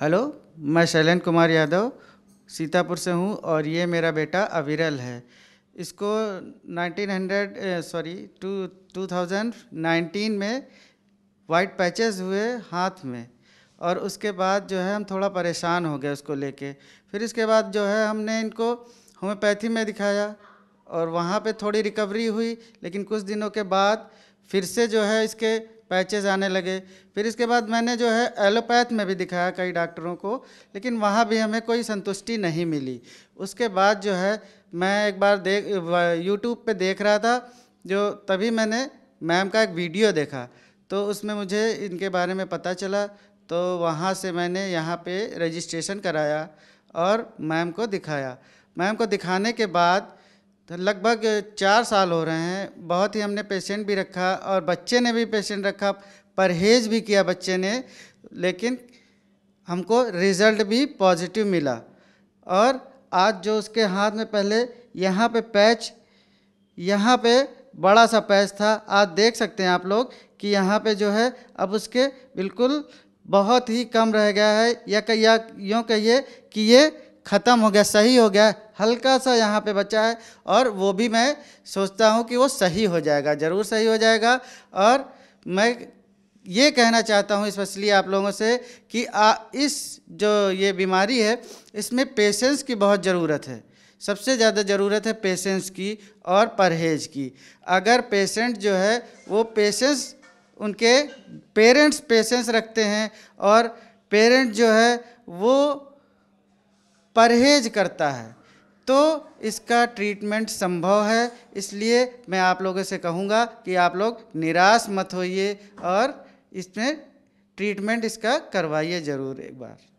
hello मैं शैलेंद्र कुमार यादव सीतापुर से हूँ और ये मेरा बेटा अविरल है इसको 1900 सॉरी टू 2019 में वाइट पैचेस हुए हाथ में और उसके बाद जो है हम थोड़ा परेशान हो गए उसको लेके फिर इसके बाद जो है हमने इनको होम्योपैथी में दिखाया और वहाँ पे थोड़ी रिकवरी हुई लेकिन कुछ दिनों के बाद फिर से जो है इसके पैचेज आने लगे फिर इसके बाद मैंने जो है एलोपैथ में भी दिखाया कई डॉक्टरों को लेकिन वहाँ भी हमें कोई संतुष्टि नहीं मिली उसके बाद जो है मैं एक बार देख यूट्यूब पर देख रहा था जो तभी मैंने मैम का एक वीडियो देखा तो उसमें मुझे इनके बारे में पता चला तो वहाँ से मैंने यहाँ पे रजिस्ट्रेशन कराया और मैम को दिखाया मैम को दिखाने के बाद तो लगभग चार साल हो रहे हैं बहुत ही हमने पेशेंट भी रखा और बच्चे ने भी पेशेंट रखा परहेज भी किया बच्चे ने लेकिन हमको रिज़ल्ट भी पॉजिटिव मिला और आज जो उसके हाथ में पहले यहाँ पे पैच यहाँ पे बड़ा सा पैच था आज देख सकते हैं आप लोग कि यहाँ पे जो है अब उसके बिल्कुल बहुत ही कम रह गया है या या यूँ कहिए कि ये ख़त्म हो गया सही हो गया हल्का सा यहाँ पे बचा है और वो भी मैं सोचता हूँ कि वो सही हो जाएगा ज़रूर सही हो जाएगा और मैं ये कहना चाहता हूँ स्पेशली आप लोगों से कि आ, इस जो ये बीमारी है इसमें पेशेंस की बहुत ज़रूरत है सबसे ज़्यादा ज़रूरत है पेशेंस की और परहेज की अगर पेशेंट जो है वो पेशेंस उनके पेरेंट्स पेशेंस रखते हैं और पेरेंट जो है वो परहेज करता है तो इसका ट्रीटमेंट संभव है इसलिए मैं आप लोगों से कहूँगा कि आप लोग निराश मत होइए और इसमें ट्रीटमेंट इसका करवाइए ज़रूर एक बार